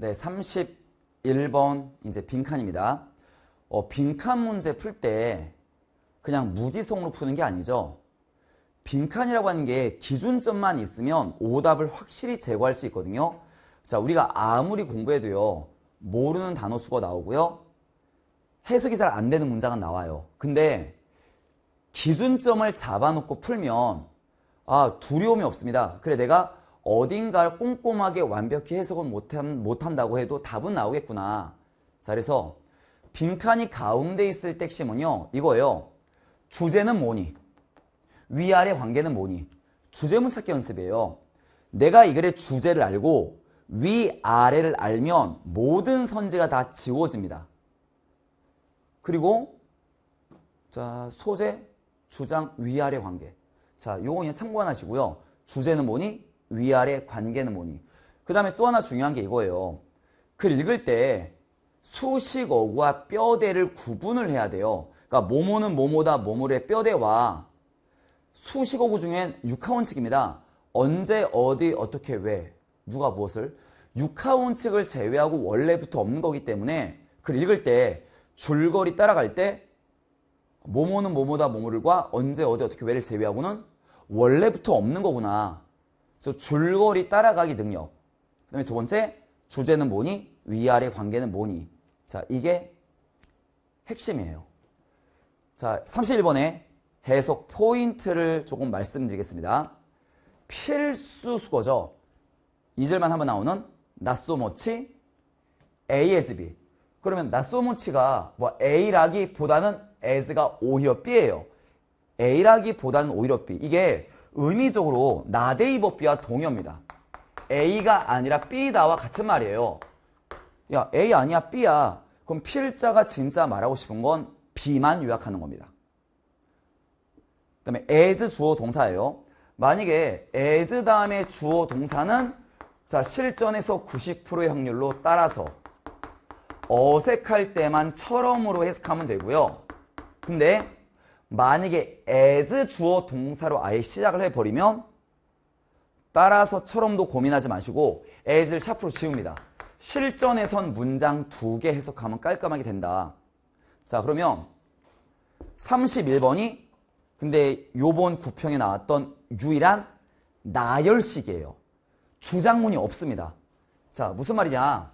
네, 31번 이제 빈칸입니다. 어, 빈칸 문제 풀 때 그냥 무지성으로 푸는 게 아니죠. 빈칸이라고 하는 게 기준점만 있으면 오답을 확실히 제거할 수 있거든요. 자, 우리가 아무리 공부해도요. 모르는 단어 수가 나오고요. 해석이 잘 안 되는 문장은 나와요. 근데 기준점을 잡아놓고 풀면 아 두려움이 없습니다. 그래 내가 어딘가를 꼼꼼하게 완벽히 해석은 못한, 못한다고 해도 답은 나오겠구나. 자, 그래서 빈칸이 가운데 있을 때 핵심은요. 이거예요. 주제는 뭐니? 위아래 관계는 뭐니? 주제문 찾기 연습이에요. 내가 이 글의 주제를 알고 위아래를 알면 모든 선지가 다 지워집니다. 그리고 자 소재, 주장, 위아래 관계. 자, 요거 그냥 참고하시고요. 주제는 뭐니? 위아래 관계는 뭐니? 그 다음에 또 하나 중요한 게 이거예요. 글 읽을 때 수식어구와 뼈대를 구분을 해야 돼요. 그러니까 모모는 모모다 모모의 뼈대와 수식어구 중엔 육하원칙입니다. 언제 어디 어떻게 왜 누가 무엇을 육하원칙을 제외하고 원래부터 없는 거기 때문에 글 읽을 때 줄거리 따라갈 때 모모는 모모다 모모를과 언제 어디 어떻게 왜를 제외하고는 원래부터 없는 거구나. 그래서 줄거리 따라가기 능력. 그 다음에 두 번째, 주제는 뭐니? 위아래 관계는 뭐니? 자, 이게 핵심이에요. 자, 31번에 해석 포인트를 조금 말씀드리겠습니다. 필수 수거죠. 2절만 하면 나오는 나소모치 A as B. 그러면 나소모치가 뭐 A라기보다는 as가 오히려 B예요. A라기보다는 오히려 B. 이게 의미적으로 나데이버비와 동의합니다 A가 아니라 B다와 같은 말이에요. 야 A 아니야 B야. 그럼 필자가 진짜 말하고 싶은 건 B만 요약하는 겁니다. 그 다음에 as 주어 동사예요. 만약에 as 다음에 주어 동사는 자 실전에서 90%의 확률로 따라서 어색할 때만 처럼으로 해석하면 되고요. 근데 만약에 as 주어 동사로 아예 시작을 해버리면 따라서처럼도 고민하지 마시고 as를 샤프로 지웁니다. 실전에선 문장 두 개 해석하면 깔끔하게 된다. 자 그러면 31번이 근데 요번 구평에 나왔던 유일한 나열식이에요. 주장문이 없습니다. 자 무슨 말이냐.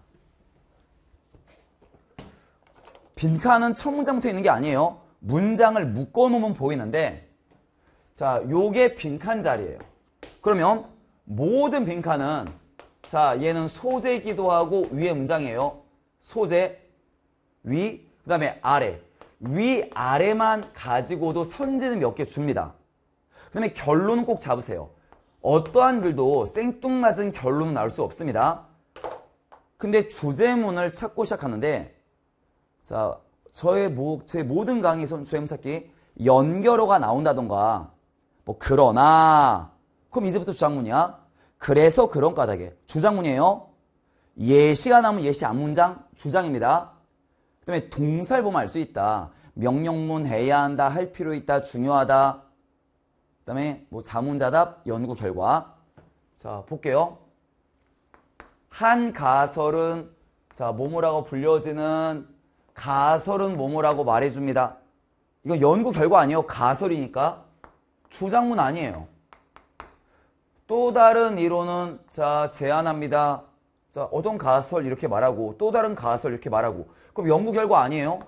빈칸은 첫 문장부터 있는 게 아니에요. 문장을 묶어놓으면 보이는데 자, 요게 빈칸 자리예요. 그러면 모든 빈칸은 자, 얘는 소재이기도 하고 위에 문장이에요. 소재, 위, 그 다음에 아래. 위, 아래만 가지고도 선지는 몇 개 줍니다. 그 다음에 결론은 꼭 잡으세요. 어떠한 글도 생뚱맞은 결론은 나올 수 없습니다. 근데 주제문을 찾고 시작하는데 자 저의, 모, 제 모든 강의 수행찾기 연결어가 나온다던가 뭐 그러나 그럼 이제부터 주장문이야. 그래서 그런 까닭에 주장문이에요. 예시가 나오면 예시 앞문장 주장입니다. 그 다음에 동사를 보면 알 수 있다. 명령문 해야 한다. 할 필요 있다. 중요하다. 그 다음에 뭐 자문자답 연구 결과 자 볼게요. 한 가설은 자 뭐뭐라고 불려지는 가설은 뭐뭐라고 말해줍니다. 이건 연구 결과 아니에요. 가설이니까 주장문 아니에요. 또 다른 이론은 자 제안합니다. 자 어떤 가설 이렇게 말하고 또 다른 가설 이렇게 말하고 그럼 연구 결과 아니에요.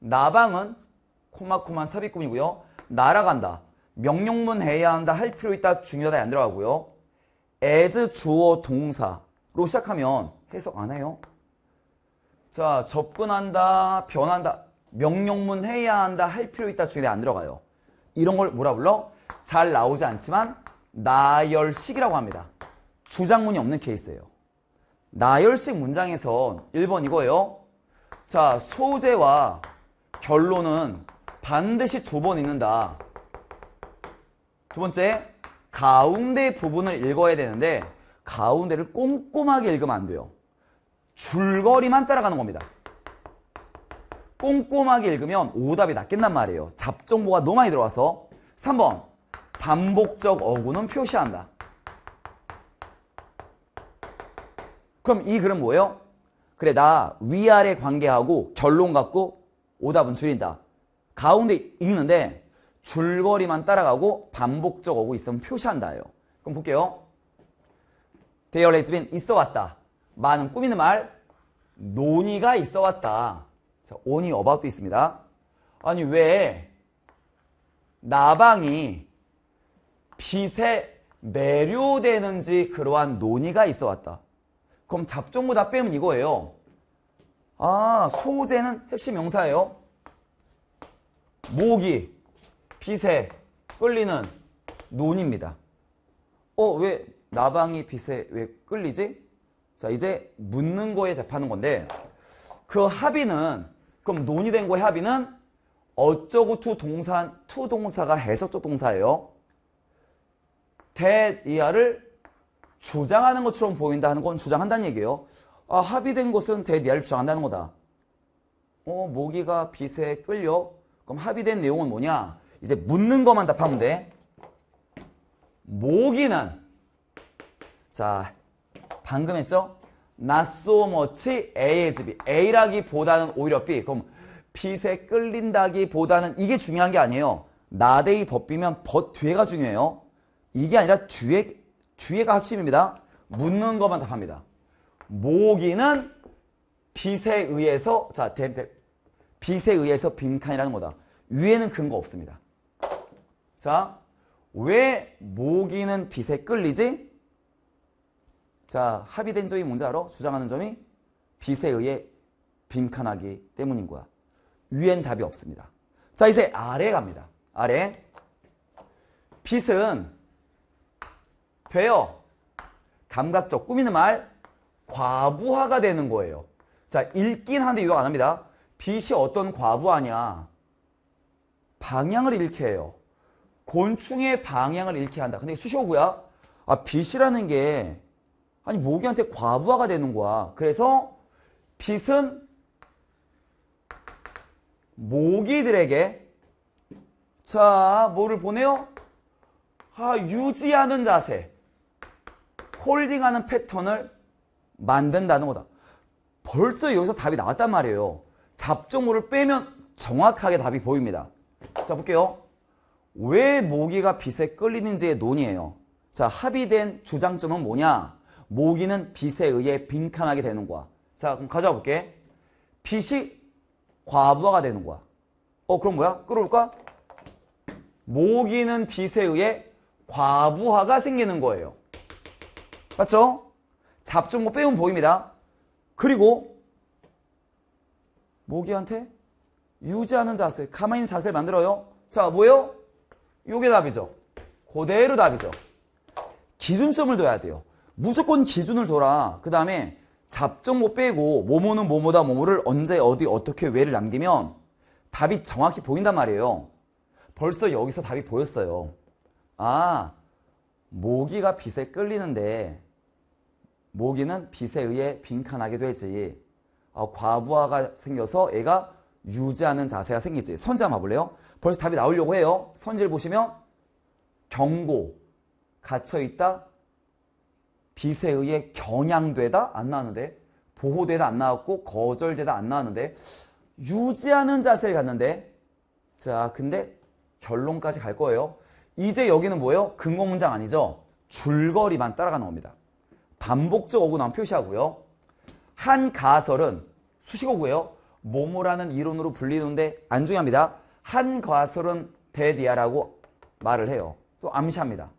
나방은 코마코만 삽입꿈이고요. 날아간다. 명령문 해야 한다. 할 필요 있다. 중요하다. 안 들어가고요. as 주어 동사로 시작하면 해석 안 해요. 자, 접근한다, 변한다, 명령문 해야 한다, 할 필요 있다 중에 안 들어가요. 이런 걸 뭐라 불러? 잘 나오지 않지만 나열식이라고 합니다. 주장문이 없는 케이스예요. 나열식 문장에서 1번 이거예요. 자, 소재와 결론은 반드시 두 번 읽는다. 두 번째, 가운데 부분을 읽어야 되는데 가운데를 꼼꼼하게 읽으면 안 돼요. 줄거리만 따라가는 겁니다. 꼼꼼하게 읽으면 오답이 낫겠단 말이에요. 잡정보가 너무 많이 들어와서 3번 반복적 어구는 표시한다. 그럼 이 글은 뭐예요? 그래 나 위아래 관계하고 결론 갖고 오답은 줄인다. 가운데 읽는데 줄거리만 따라가고 반복적 어구 있으면 표시한다예요. 그럼 볼게요. 대열레 r e 있어 왔다. 많은 꾸미는 말 논의가 있어 왔다. 자, on이 a b 도 있습니다. 아니 왜 나방이 빛에 매료되는지 그러한 논의가 있어 왔다. 그럼 잡종보다 빼면 이거예요. 아 소재는 핵심 명사예요. 목이 빛에 끌리는 논입니다. 어왜 나방이 빛에 왜 끌리지? 자 이제 묻는 거에 답하는 건데 그 합의는 그럼 논의된 거의 합의는 어쩌고 투동사투 동사가 해석적 동사예요. 대 이하를 주장하는 것처럼 보인다 하는 건 주장한다는 얘기예요. 아, 합의된 것은 대 이하를 주장한다는 거다. 어, 모기가 빛에 끌려. 그럼 합의된 내용은 뭐냐? 이제 묻는 것만 답하면 돼. 모기는 자 방금 했죠? Not so much A's B. A라기보다는 오히려 B. 그럼 빛에 끌린다기보다는 이게 중요한 게 아니에요. 나데이 법비면 벗 뒤에가 중요해요. 이게 아니라 뒤에 뒤에가 핵심입니다. 묻는 것만 답합니다. 모기는 빛에 의해서 자 대, 대, 빛에 의해서 빈칸이라는 거다. 위에는 근거 없습니다. 자, 왜 모기는 빛에 끌리지? 자 합의된 점이 뭔지 알아? 주장하는 점이 빛에 의해 빈칸하기 때문인 거야. 위엔 답이 없습니다. 자 이제 아래 갑니다. 아래 빛은돼어 감각적 꾸미는 말 과부하가 되는 거예요. 자 읽긴 하는데 이거 안 합니다. 빛이 어떤 과부하냐. 방향을 잃게 해요. 곤충의 방향을 잃게 한다. 근데 수시오구야. 아빛이라는게 아니 모기한테 과부하가 되는 거야. 그래서 빛은 모기들에게 자 뭐를 보내요? 아, 유지하는 자세 홀딩하는 패턴을 만든다는 거다. 벌써 여기서 답이 나왔단 말이에요. 잡종물을 빼면 정확하게 답이 보입니다. 자 볼게요. 왜 모기가 빛에 끌리는지의 논의예요. 자 합의된 주장점은 뭐냐? 모기는 빛에 의해 빈칸하게 되는 거야. 자, 그럼 가져와 볼게. 빛이 과부하가 되는 거야. 어, 그럼 뭐야? 끌어올까? 모기는 빛에 의해 과부하가 생기는 거예요. 맞죠? 잡종목 뭐 빼면 보입니다. 그리고 모기한테 유지하는 자세, 가만히 있는 자세를 만들어요. 자, 뭐예요? 요게 답이죠. 그대로 답이죠. 기준점을 둬야 돼요. 무조건 기준을 줘라. 그 다음에 잡종 못 뭐 빼고 모모는 모모다 모모를 언제 어디 어떻게 왜를 남기면 답이 정확히 보인단 말이에요. 벌써 여기서 답이 보였어요. 아 모기가 빛에 끌리는데 모기는 빛에 의해 빈칸하게 되지. 아, 과부하가 생겨서 애가 유지하는 자세가 생기지. 선지 한번 봐볼래요? 벌써 답이 나오려고 해요. 선지를 보시면 경고, 갇혀있다, 빛에 의해 겨냥되다안 나왔는데 보호되다 안 나왔고 거절되다 안 나왔는데 유지하는 자세를 갖는데 자 근데 결론까지 갈 거예요. 이제 여기는 뭐예요? 근거 문장 아니죠? 줄거리만 따라가나옵니다 반복적 어구나 표시하고요. 한 가설은 수식어고요. 구 모모라는 이론으로 불리는데 안 중요합니다. 한 가설은 대디아라고 말을 해요. 또 암시합니다.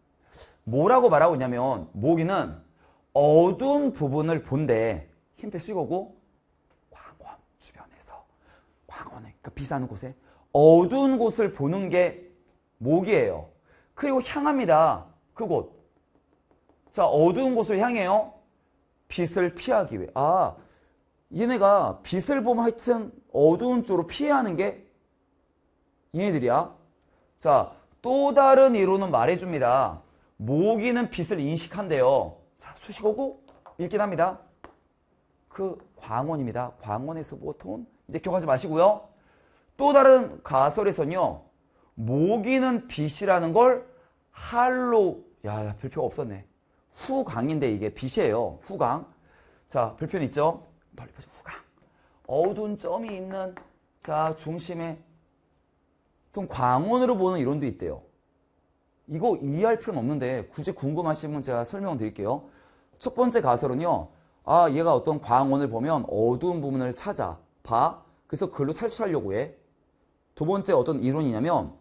뭐라고 말하고 있냐면 모기는 어두운 부분을 본데 힘 빼실 거고 광원 주변에서 광원에 그 비싼 곳에 어두운 곳을 보는 게 목이에요. 그리고 향합니다. 그곳. 자 어두운 곳을 향해요. 빛을 피하기 위해. 아 얘네가 빛을 보면 하여튼 어두운 쪽으로 피해야 하는 게 얘네들이야. 자, 또 다른 이론은 말해줍니다. 모기는 빛을 인식한대요. 자, 수식 어고 읽긴 합니다. 그 광원입니다. 광원에서 보통 이제 기억하지 마시고요. 또 다른 가설에서는요. 모기는 빛이라는 걸 할로 야, 야 별표가 없었네. 후광인데 이게 빛이에요. 후광. 자, 별표는 있죠. 빨리 보죠 후광. 어두운 점이 있는 자, 중심에 좀 광원으로 보는 이론도 있대요. 이거 이해할 필요는 없는데 굳이 궁금하시면 제가 설명을 드릴게요. 첫 번째 가설은요. 아 얘가 어떤 광원을 보면 어두운 부분을 찾아 봐. 그래서 글로 탈출하려고 해. 두 번째 어떤 이론이냐면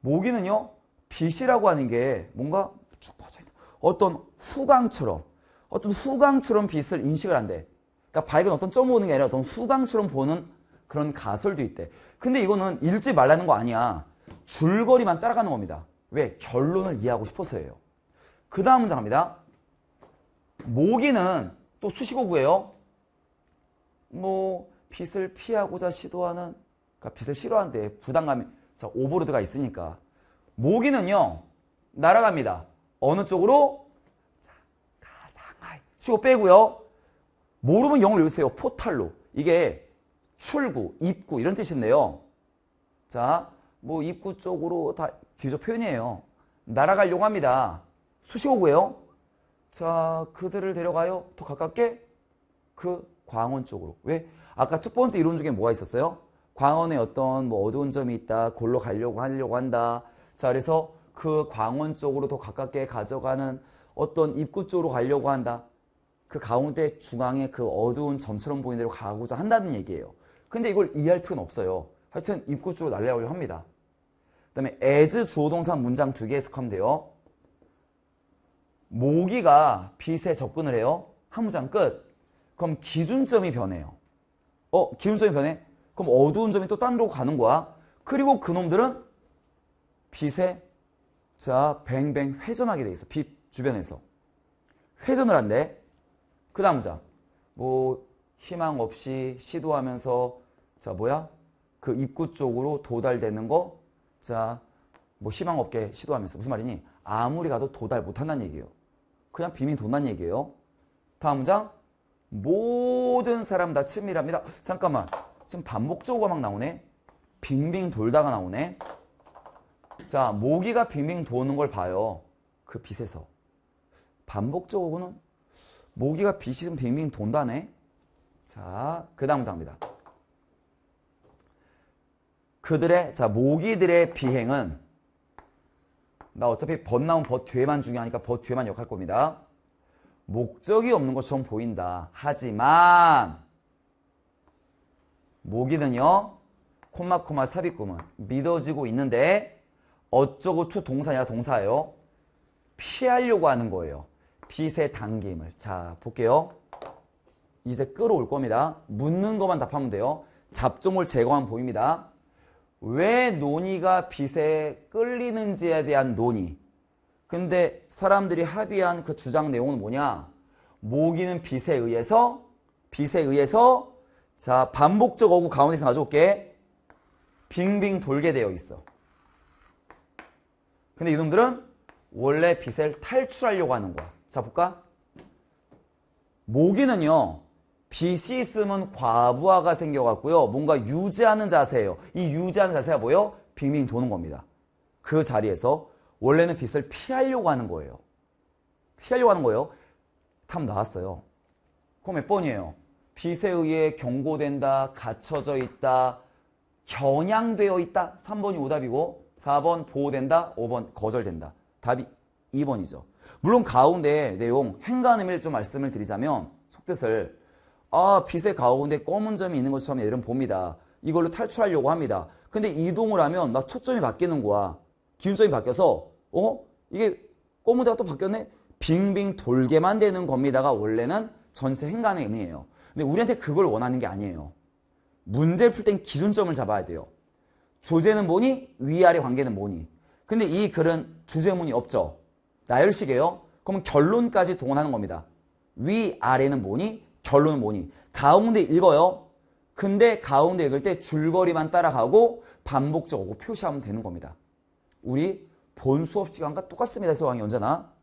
모기는요. 빛이라고 하는 게 뭔가 쭉빠져있다 어떤 후광처럼 어떤 후광처럼 빛을 인식을 한대. 그러니까 밝은 어떤 점 보는 게 아니라 어떤 후광처럼 보는 그런 가설도 있대. 근데 이거는 읽지 말라는 거 아니야. 줄거리만 따라가는 겁니다. 왜? 결론을 이해하고 싶어서예요. 그 다음 문장 갑니다. 모기는 또 수식어구예요. 뭐 빛을 피하고자 시도하는 그러니까 빛을 싫어하는데 부담감이 자 오버로드가 있으니까 모기는요 날아갑니다. 어느 쪽으로? 자, 가상하이 수고 빼고요. 모르면 영을 외우세요. 포탈로 이게 출구, 입구 이런 뜻인데요. 자뭐 입구 쪽으로 다 기조 표현이에요. 날아가려고 합니다. 수시오고요. 자, 그들을 데려가요. 더 가깝게 그 광원 쪽으로. 왜? 아까 첫 번째 이론 중에 뭐가 있었어요? 광원에 어떤 뭐 어두운 점이 있다. 골로 가려고 하려고 한다. 자, 그래서 그 광원 쪽으로 더 가깝게 가져가는 어떤 입구 쪽으로 가려고 한다. 그 가운데 중앙에 그 어두운 점처럼 보이는 데로 가고자 한다는 얘기예요. 근데 이걸 이해할 필요는 없어요. 하여튼 입구 쪽으로 날려오려 합니다. 그 다음에 as 주호 동사 문장 두 개 해석하면 모기가 빛에 접근을 해요. 한 문장 끝. 그럼 기준점이 변해요. 어? 기준점이 변해? 그럼 어두운 점이 또딴 데로 가는 거야. 그리고 그놈들은 빛에 자 뱅뱅 회전하게 돼 있어. 빛 주변에서. 회전을 한대. 그 다음 자. 뭐 희망 없이 시도하면서 자 뭐야? 그 입구 쪽으로 도달되는 거, 자, 뭐 희망 없게 시도하면서. 무슨 말이니? 아무리 가도 도달 못한다는 얘기예요. 그냥 비밀 돈다 얘기예요. 다음 문장. 모든 사람 다 친밀합니다. 잠깐만. 지금 반복적으로 막 나오네. 빙빙 돌다가 나오네. 자, 모기가 빙빙 도는 걸 봐요. 그 빛에서. 반복적으로는 모기가 빛이 좀 빙빙 돈다네. 자, 그 다음 장입니다. 그들의 자 모기들의 비행은 나 어차피 벗 나온 벗 뒤에만 중요하니까 벗 뒤에만 역할 겁니다. 목적이 없는 것처럼 보인다. 하지만 모기는요. 콤마콤마 삽입구문 믿어지고 있는데 어쩌고 투 동사냐 동사예요. 피하려고 하는 거예요. 빛의 당김을. 자 볼게요. 이제 끌어올 겁니다. 묻는 것만 답하면 돼요. 잡종을 제거한 보입니다. 왜 논의가 빛에 끌리는지에 대한 논의. 근데 사람들이 합의한 그 주장 내용은 뭐냐? 모기는 빛에 의해서, 빛에 의해서, 자, 반복적 어구 가운데서 가져올게. 빙빙 돌게 되어 있어. 근데 이놈들은 원래 빛을 탈출하려고 하는 거야. 자, 볼까? 모기는요, 빛이 쓰면 과부하가 생겨갖고요. 뭔가 유지하는 자세예요. 이 유지하는 자세가 뭐예요? 빙빙 도는 겁니다. 그 자리에서 원래는 빛을 피하려고 하는 거예요. 피하려고 하는 거예요. 탐 나왔어요. 그럼 몇 번이에요? 빛에 의해 경고된다, 갇혀져 있다, 겨냥되어 있다. 3번이 오답이고 4번 보호된다, 5번 거절된다. 답이 2번이죠. 물론 가운데 내용 행간음일 좀 말씀을 드리자면 속뜻을 아 빛의 가운데 검은 점이 있는 것처럼 얘들은 봅니다. 이걸로 탈출하려고 합니다. 근데 이동을 하면 막 초점이 바뀌는 거야. 기운점이 바뀌어서 어? 이게 검은 데가 또 바뀌었네? 빙빙 돌게만 되는 겁니다가 원래는 전체 행간의 의미예요. 근데 우리한테 그걸 원하는 게 아니에요. 문제를 풀 땐 기준점을 잡아야 돼요. 주제는 뭐니? 위아래 관계는 뭐니? 근데 이 글은 주제문이 없죠. 나열식이에요. 그럼 결론까지 동원하는 겁니다. 위아래는 뭐니? 결론은 뭐니? 가운데 읽어요. 근데 가운데 읽을 때 줄거리만 따라가고 반복적으로 표시하면 되는 겁니다. 우리 본 수업 시간과 똑같습니다. 해서 왕이 언제나.